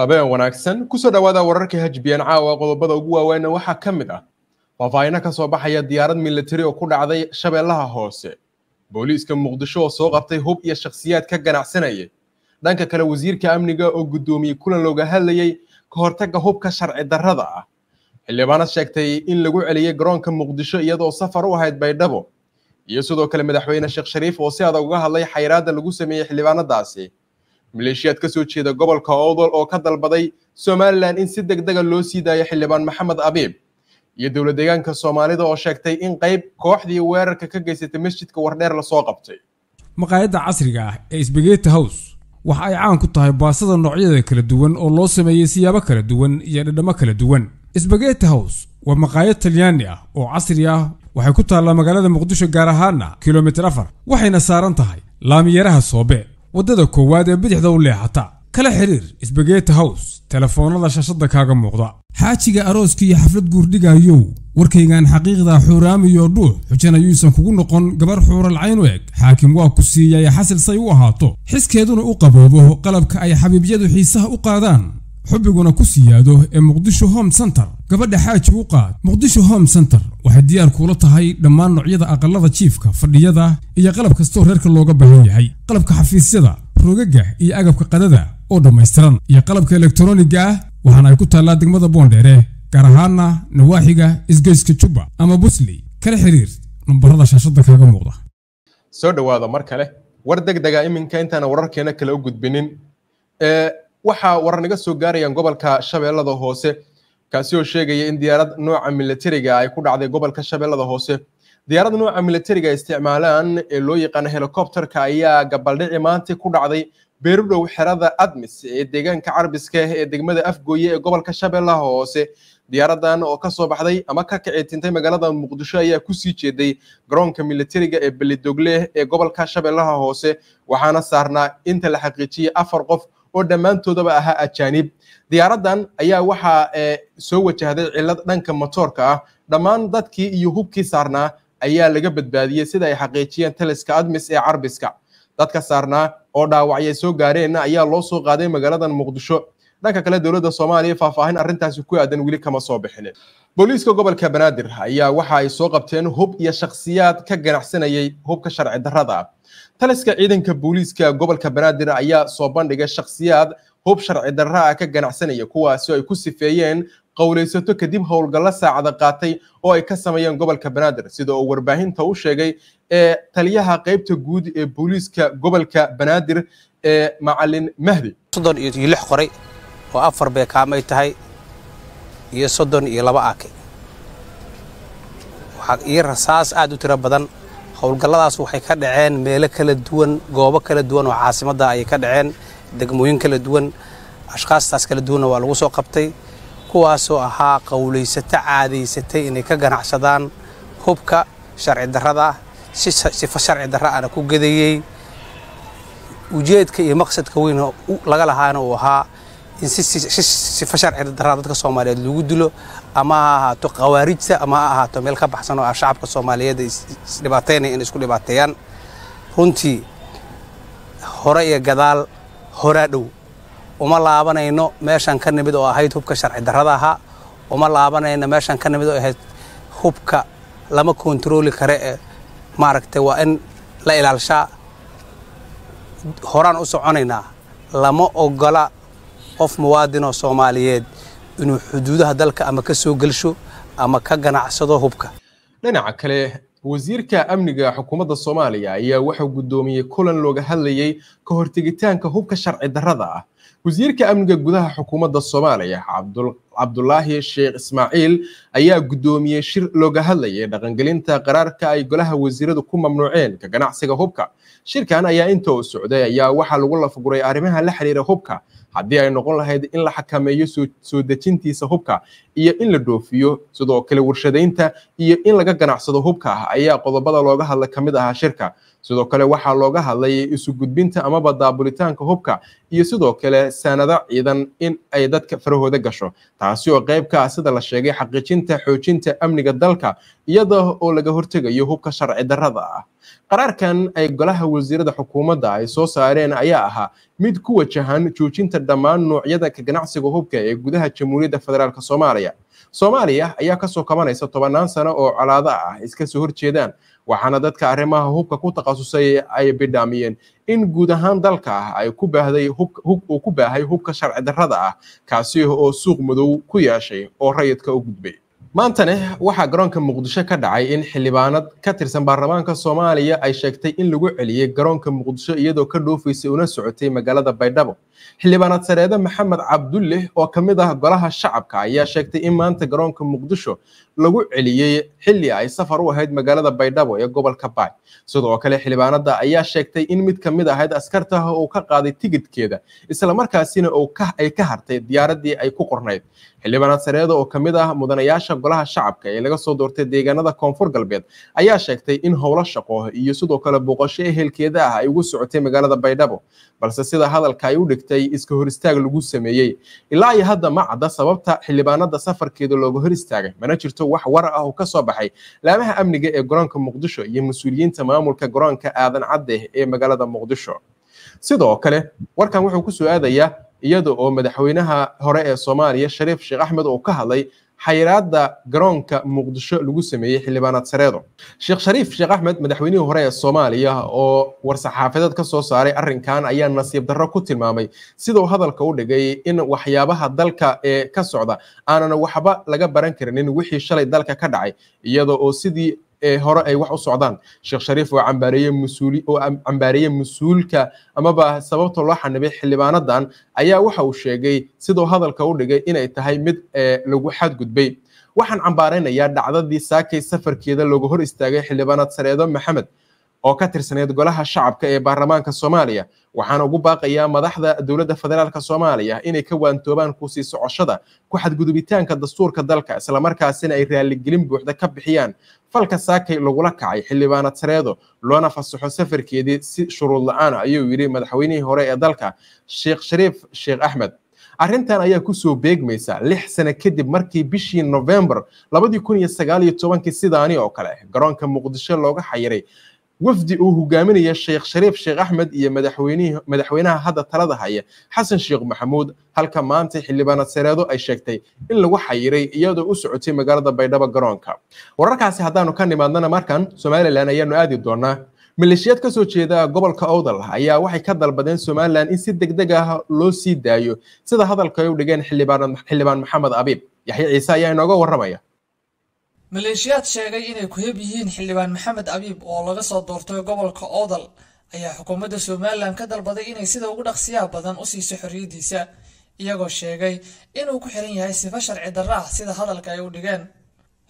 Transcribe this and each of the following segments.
habeen wanaagsan kusoo dhowaada wararkii hajbiyan caawa qodobada ugu waaweynna waxaa ka mid ah faafaahino ka soo baxaya diyaarad militari oo ku dhacday shabeellaha hoose booliiska muqdisho oo soo qabtay hub iyo shakhsiyaad ka ganacsanayay dhanka kale wasiirka amniga oo guddoomiyey kulan looga hadlayey ka hortagga hubka sharci darrada ah xildhibaanad sheegtay in lagu celiyey garoonka muqdisho iyadoo safar u ahayd baydhabo iyo sidoo kale madaxweyne sheekh shariif oo si adag uga hadlay xayiraadda lagu sameeyey xildhibaanadaasi maleeshiyaad ka soo jeeda gobolka oodol oo ka dalbaday somalilan in si deg dega ah loo sii daayo xildhibaan maxamed abiib iyo dowlad deegaanka soomaalida oo sheegtay in qayb kooxdii weerarka ka geysatay masjidka wardheer lasoo qabtay maqaayadda casriga ah ee sbageti house waxa ay caan ku tahay baasada noocyada kala duwan oo loo sameeyey siyaabo kala duwan iyo dhadhammo kala duwan sbageti house waa maqaayad talyaani ah oo casri ah waxay ku taallaa magaalada muqdisho gaar ahaana kilomitir afar waxayna saaran tahay laamiyaraha soobe waddada koowaad ee bidixda u leexata kala xidhiir sbageti hows telefoonada shashadda kaaga muuqda xaajiga arooska iyo xaflad guurdhigaayow warkaygan xaqiiqda xuuraamiyo dhuux xujan ayuusan kugu noqon gabar xuuralcayn u eg xaakim waa ku siiyay xasil say u ahaato xiskeeduna u qaboobo qalabka ay xabiibyadu xiisaha u qaadaan xubbiguna ku siyaado ee muqdisho home center gabadha xaaji u qaad muqdisho home center waxay diyaar kuula tahay dhammaan noocyada aqallada jiifka fadhiyada iyo qalab kastoo reerka looga baahan yahay qalabka xafiisyada rogaga iyo agabka qadada oo dhammaystiran iyo qalabka elektroniga ah waxaana ay ku taallaa degmada boondheere gaar ahaana nawaaxiga isgeyska jubba ama busley kala xiriir nambarada shaashada kaaga muuqda soo dhowaada mar kale war deg dega iminka intaana wararkeena kale u gudbinin waxaa wararnaga soo gaarayaan gobolka shabeellada hoose kaasi oo sheegaya in diyaarad nooca milatariga ay ku dhacday gobolka shabeellada hoose diyaarad nooca milatariga isticmaalaan ee loo yaqaano helikobterka ayaa gabaldhici maanta ku dhacday beerudhow xerada admis ee deegaanka carbiska ah ee degmada afgooye ee gobolka shabeellaha hoose diyaaraddan oo kasoo baxday ama ka kicitintay magaalada muqdisho ayaa kusii jeeday garoonka milatariga ee belidogleh ee gobolka shabeellaha hoose waxaana saarnaa inta la xaqiijiyey afar qof oo dhammaantoodaba ahaa ajaanib diyaaraddan ayaa waxaa eh, soo wajahday cillad dhanka motoorka ah dhammaan dadkii iyo hubkii saarnaa ayaa laga badbaadiyey sida ay xaqiijiyeen taliska admis ee carbiska dadka saarnaa oo dhaawacyay soo gaareenna ayaa loo soo qaaday magaaladan muqdisho dhanka kale dowladda soomaaliya faahfaahin arrintaasi ku aadan weli kama soo bixinin booliiska gobolka banaadir ayaa waxa ay soo qabteen hub iyo shakhsiyaad ka ganacsanayay hubka sharci darada taliska ciidanka booliiska gobolka banaadir ayaa soo bandhigay shakhsiyaad hub sharci darra ah ka ganacsanaya kuwaasi oo ay ku sifeeyeen qowlaysato kadib howlgallo saacada qaatay oo ay ka sameeyeen gobolka banaadir sida uu warbaahinta u sheegay ee taliyaha qaybta guud ee booliiska gobolka banaadir ee macalin mahdi soddon iyo lix qoray oo afar beekaamay tahay iyo soddon iyo laba aakay iyo rasaas aad u tiro badan howlgalladaas waxay ka dhaceen meelo kala duwan goobo kala duwan oo caasimadda ayay ka dhaceen degmooyin kala duwan ashkhaastaas kala duwanna waa lagu soo qabtay kuwaasoo ahaa qowlaysato caadaysatay inay ka ganacsadaan hubka sharci darrada si sifo sharci darra ana ku gadayey ujeedka iyo maqsadka weyn laga lahaana uu ahaa in sifa sharci daraa dadka soomaaliyeed lagu dilo ama ha ahaato khawaarijta ama ha ahaato meel ka baxsan oo ah shacabka soomaaliyeed isdhibaateynaya inay isku dhibaateeyaan runtii hore iyo gadaal horaa dhow uma laabanayno meeshan ka nimid oo ahayd hubka sharci darada ahaa uma laabanayno meeshan ka nimid oo ahayd hubka lama kontarooli kare ee maaragtay waa in la ilaalshaa horaan u soconaynaa lama ogola qof muwaadinoo soomaaliyeed inuu xuduudaha dalka ama ka soo gelsho ama ka ganacsado hubka dhinaca kale wasiirka amniga xukuumadda soomaaliya ayaa waxau guddoomiyey kulan looga hadlayey ka hortegitaanka hubka sharci darrada ah wasiirka amniga gudaha xukuumadda soomaaliya cabdulaahi sheekh ismaaciil ayaa guddoomiyey shir looga hadlayay dhaqangelinta qaraarka ay golaha wasiiradu ku mamnuuceen ka ganacsiga hubka shirkan ayaa inta uu socday ayaa waxaa lagu lafguray arrimaha la xiriira hubka haddii ay noqon lahayd in la xakameeyo soo dejintiisa hubka iyo in la dhoofiyo sidoo kale warshadaynta iyo in laga ganacsado hubka ah ayaa qodobada looga hadla ka mid ahaa shirka sidoo kale waxaa looga hadlayay isu gudbinta amaba daabulitaanka hubka iyo sidoo kale saanado ciidan in ay dadka farahooda gasho taasi oo qayb ka ah sida la sheegay xaqiijinta xoojinta amniga dalka iyada oo laga hortegayo hubka sharci darada ah qaraarkan ay golaha wasiirada xukuumadda ay soo saareen ayaa ahaa mid ku wajahan joojinta dhammaan noocyada ka ganacsiga hubka ee gudaha jamhuuriyadda federaalk soomaaliya soomaaliya ayaa kasoo kabanaysa tobannaan sano oo colaado ah iska soo horjeedaan waxaana dadka arrimaha hubka ku takhasusay ay bidhaamiyeen in guud ahaan dalka ah ay ku baahday hub uu ku baahay hubka sharci darrada ah kaasi oo suuq madow ku yeeshay oo rayidka u gudbay maantane waxaa garoonka muqdisho ka dhacay in xildhibaanad ka tirsan baarlamaanka soomaaliya ay sheegtay in lagu celiyey garoonka muqdisho iyadoo ka dhoofaysay una socotay magaalada baydhabo xildhibaanad sareede maxamed cabdulleh oo ka mid ah golaha shacabka ayaa sheegtay in maanta garoonka muqdisho lagu celiyey xilli ay safar u ahayd magaalada baydhabo ee gobolka baay sidoo kale xildhibaanada ayaa sheegtay in mid ka mid ahayd askartaha uu ka qaaday tigidhkeeda islamarkaasina ay ka hartay diyaaradii ay ku qornayd xildhibaanad sareede oo ka mid ah mudanayaasha golaha shacabka ee laga soo doortay deegaanada koonfur galbeed ayaa sheegtay in howlo shaqo iyo sidoo kale booqasho ehelkeeda ah ay ugu socotay magaalada baydhabo balse sida hadalka ay u dhigtay iska hor istaag lagu sameeyey ilaa iyo hadda ma cadda sababta xildhibaanada safarkeeda looga hor istaagay mana jirto wax war ah oo kasoo baxay laamaha amniga ee garoonka muqdisho iyo mas-uuliyiinta maamulka garoonka aadan cadde ee magaalada muqdisho sidoo kale warkan wuxuu kusoo aadayaa iyada oo madaxweynaha hore ee soomaaliya shariif sheekh axmed oo ka hadlay xayiraada garoonka muqdisho lagu sameeyey xildhibaanaad sareedo sheekh shariif sheekh axmed madaxweynihii hore ee soomaaliya oo war-saxaafadeed ka soo saaray arrinkan ayaa nasiib darro ku tilmaamay sidau hadalka u dhigay in waxyaabaha dalka ee ka socda aanan waxba laga baran karinin wixii shalay dalka ka dhacay iyadoo oo sidii ee hore ay wax u socdaan sheekh shariif oo cambaareeye masuuli oo cambaareeye mas-uulka amaba sababta loo xanibay xildhibaanadan ayaa waxa uu sheegay sidoo hadalka u dhigay inay tahay mid lagu xadgudbay waxaan cambaaraynayaa dhacdadii saakay safarkeeda looga hor istaagay xildhibaanad sareedo maxamed oo ka tirsaneed golaha shacabka ee baarlamaanka soomaaliya waxaana ugu baaqayaa madaxda dowladda federaalka soomaaliya inay ka waantoobaan ku sii socoshada ku xadgudubitaanka dastuurka dalka islamarkaasina ay raaligelin buuxda ka bixiyaan falka saakay lagula kacay xildhibaanad sareedo loona fasaxo safarkeedii si shuruud la-aan ah, ayuu yidhi madaxweynihii hore ee dalka sheekh shariif sheekh axmed arrintan ayaa kusoo beegmaysa lix sano kadib markii bishii novembar sidaani oo kale garoonka muqdisho looga xayiray wafdi uu hogaaminaya sheekh shariif sheekh axmed iyo madaxweynaha hadda talada haya xasan sheekh maxamuud halka maanta xildhibaanad sareedo ay sheegtay in lagu xayiray iyadoo u socotay magaalada baydhabo garoonka wararkaasi haddaanu ka nimaadnana markan somalilan ayaanu aadi doonaa maleeshiyaad ka soo jeeda gobolka owdal ayaa waxay ka dalbadeen somalilan in si deg deg ah loo sii daayo sida hadalka ay u dhigeen xildhibaan maxamed abiib yaxye ciise ayaa inooga waramaya maleeshiyaad sheegay inay ku heb yihiin xildhibaan maxamed abiib oo laga soo doortay gobolka oodal ayaa xukuumadda somalilan ka dalbaday inay sida ugu dhaqsiyaha badan u siiso xorriyaddiisa iyagoo sheegay inuu ku xiran yahay sifo sharci darra ah sida hadalka ay u dhigeen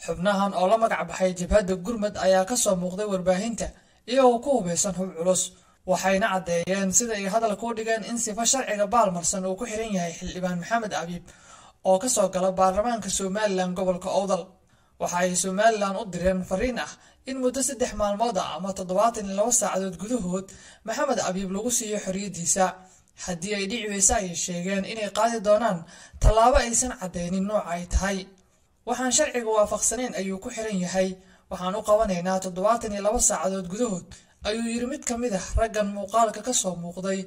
xubnahan oo la magac baxay jabhadda gurmad ayaa kasoo muuqday warbaahinta iyagoo ku hubaysan hub culus waxayna caddeeyeen sida ay hadalka u dhigeen in sifo sharciga baalmarsan uu ku xiran yahay xildhibaan maxamed abiib oo kasoo gala baarlamaanka somalilan gobolka owdal waxaa ay somalilan u direen fariin ah in muddo saddex maalmood ah ama toddobaatan iyo labo saacadood gudahood maxamed abiib lagu siiyo xorriyaddiisa haddii ay dhici weyse ay sheegeen inay qaadi doonaan tallaabo aysan caddaynin nooca ay tahay waxaan sharciga waafaqsanayn ayuu ku xiran yahay waxaan u qabanaynaa toddobaatan iyo labo saacadood gudahood ayuu yiri mid ka mid ah raggan muuqaalka ka soo muuqday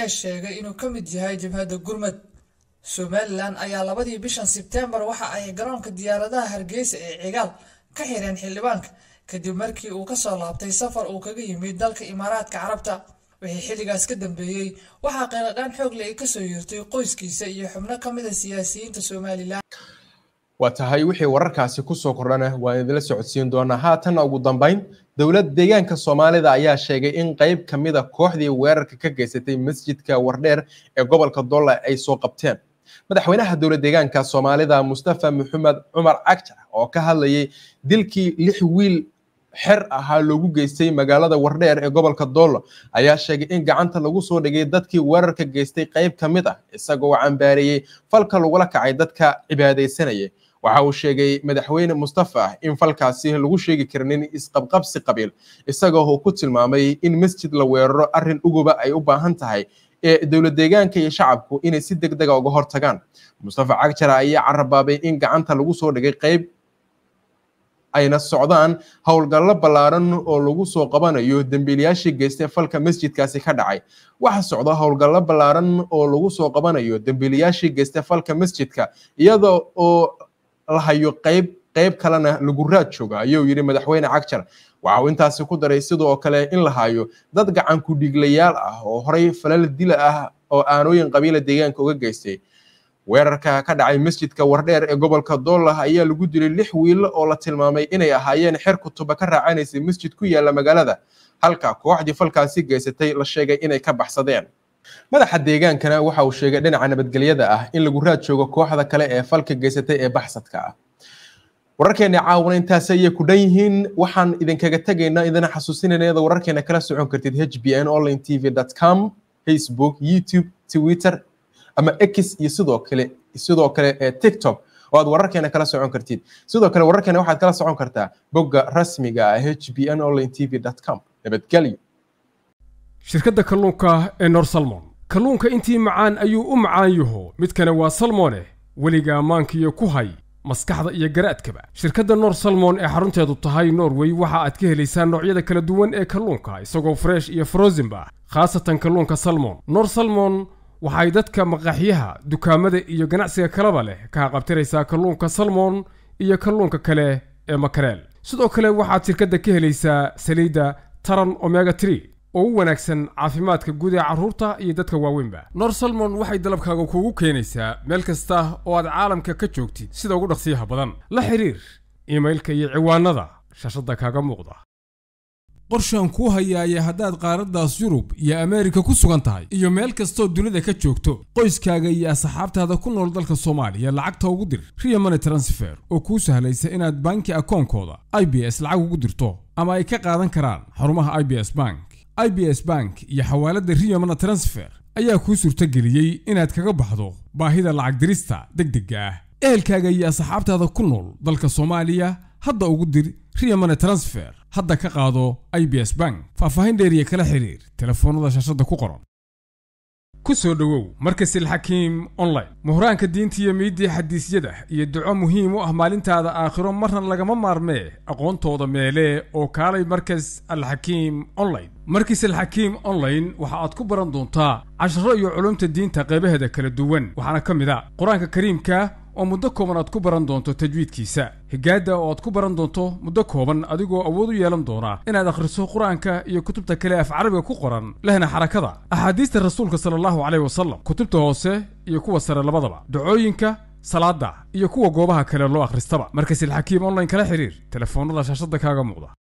ee sheegay inuu ka mid yahay jabhadda gurmad somalilan ayaa labadii bishan sebtembar waxa ay garoonka diyaaradaha hargeysa ee cigaal ka xireen xildhibaanka kadib markii uu kasoo laabtay safar uu kaga yimid dalka imaaraadka carabta wixii xilligaas ka dambeeyey waxaa qayladhaan xoogle ay kasoo yirtay qoyskiisa iyo xubno ka mida ah siyaasiyiinta somalilan waa tahay wixii wararkaasi kusoo kordhana waa idinla socodsiin doonaa haatanna ugu dambayn dowlad deegaanka soomaalida ayaa sheegay in qeyb ka mida ah kooxdii weerarka ka geysatay masjidka wardheer ee gobolka dolla ay soo qabteen madaxweynaha dowla deegaanka soomaalida mustafa maxamed cumar cagjar oo ka hadlayay dilkii lix wiil xer ahaa loogu geystay magaalada wardheer ee gobolka doollo ayaa sheegay in gacanta lagu soo dhigay dadkii weerarka geystay qayb ka mid ah isagoo cambaareeyey falka lagula kacay dadka cibaadaysanaya waxa uu sheegay madaxweyne mustafa ah in falkaasi lagu sheegi karnin isqabqabsi qabiil isagoo uu ku tilmaamay in masjid la weeraro arrin uguba ay u baahan tahay ee dowlad deegaanka iyo shacabku inay si deg dega ah uga hortagaan mustafa cagjara ayaa carabaabay in gacanta lagu soo dhigay qayb ayna socdaan howlgallo ballaaran oo lagu soo qabanayo dembiilayaashii geystay falka masjidkaasi ka dhacay waxa socda howlgallo ballaaran oo lagu soo qabanayo dembiilayaashii geystay falka masjidka iyada oo la hayo qayb qayb kalena lagu raad jooga ayuu yidhi madaxweyne cagjar waxa uu intaasi ku daray sidoo kale in la hayo dad gacan dhiglayaal ah oo horay falal dila ah oo aanooyin qabiila deegaanka uga geystay weerarka ka dhacay masjidka wardheer ee gobolka doolah ayaa lagu dilay lix wiil oo la tilmaamay inay ahaayeen xer kutuba ka raacanaysay masjid ku yaalla magaalada halka kooxdii falkaasi geysatay la sheegay inay ka baxsadeen madaxa deegaankana waxa uu sheegay dhinaca nabadgelyada ah in lagu raad joogo kooxda kale ee falka geysatay ee baxsadka ah wararkeena caawana ayay ku dhan yihiin waxaan idinkaga tegaynaa idina xasuusinayna iyadoo wararkeena kala socon kartid h b n online t v com facebook youtube twitter ama x iyo sidoo kale sidoo kale eh, tiktok oo aad wararkeena kala socon kartid sidoo kale wararkeena waxaad kala socon kartaa bogga rasmiga ah h b n online t v com nabadgelyo shirkadda kalluunka ee nor salmon kalluunka intii macaan ayuu u macaan yaho midkana waa salmoneh weliga ammaankiiyo ku hay maskaxda iyo garaadkaba shirkadda nor salmon ee xarunteedu tahay norway waxa aad ka helaysaa noocyada kala duwan ee kalluunka isagoo fresh iyo frozenba khaasatan kalluunka salmon nor salmon waxay dadka maqaxyaha dukaamada iyo ganacsiga kalaba leh ka qabtiraysaa kalluunka salmon iyo kalluunka kale ee makareel sidoo kale waxaad shirkadda ka helaysaa saliidda taran omega tree oo u wanaagsan caafimaadka guud ee carruurta iyo dadka waaweynba nor salmon waxay dalabkaaga kuugu keenaysaa meel kasta oo aad caalamka ka joogtid sida ugu dhaqsiyaha badan la xiriir iimailka iyo ciwaanada shashadda kaaga muuqda qorshaan kuu hayaaya haddaad qaaraddaas yurub iyo ameerika ku sugan tahay iyo meel kastoo dunida ka joogto qoyskaaga iyo asxaabtaada ku nool dalka soomaaliya lacagta ugu dir riya money transfer oo kuu sahlaysa inaad banki akoonkooda i b s lacag ugu dirto ama ay ka qaadan karaan xarumaha i b s bank i b s bank iyo xawaaladda riyomana transfer ayaa kuu suurtageliyey inaad kaga baxdo baahida lacag dirista deg dega ah ehelkaaga iyo asxaabtaada ku nool dalka soomaaliya hadda ugu dir riyomana transfer hadda ka qaado i b s bank faahfaahin dheeriya kala xidhiir telefoonnada shaashadda ku qoran kusoo dhowow markas alxakiim online muhraanka diinta iyo miiddii xadiisyada iyo duco muhiim u ah maalintaada aakhiro marna lagama maarmee aqoontooda meelee oo kaalay markas alxakiim online markiis alxakiim online waxa aad ku baran doontaa casharo iyo culumta diinta qeybaheeda kala duwan waxaana ka mid a ah qur-aanka kariimka oo muddo kooban aad ku baran doonto tajwiidkiisa higaadda oo aad ku baran doonto muddo kooban adigoo awood u yeelan doona inaad akhriso qur-aanka iyo kutubta kale af carabiga ku qoran lehna xarakada axaadiista rasuulka sala allahu caleyh wasalam kutubta hoose iyo kuwa sare labadaba dhacooyinka salaadda iyo kuwa goobaha kale loo akhristaba markas ilxakiim online kala xidhiir telefoonada shaashadda kaaga muuqda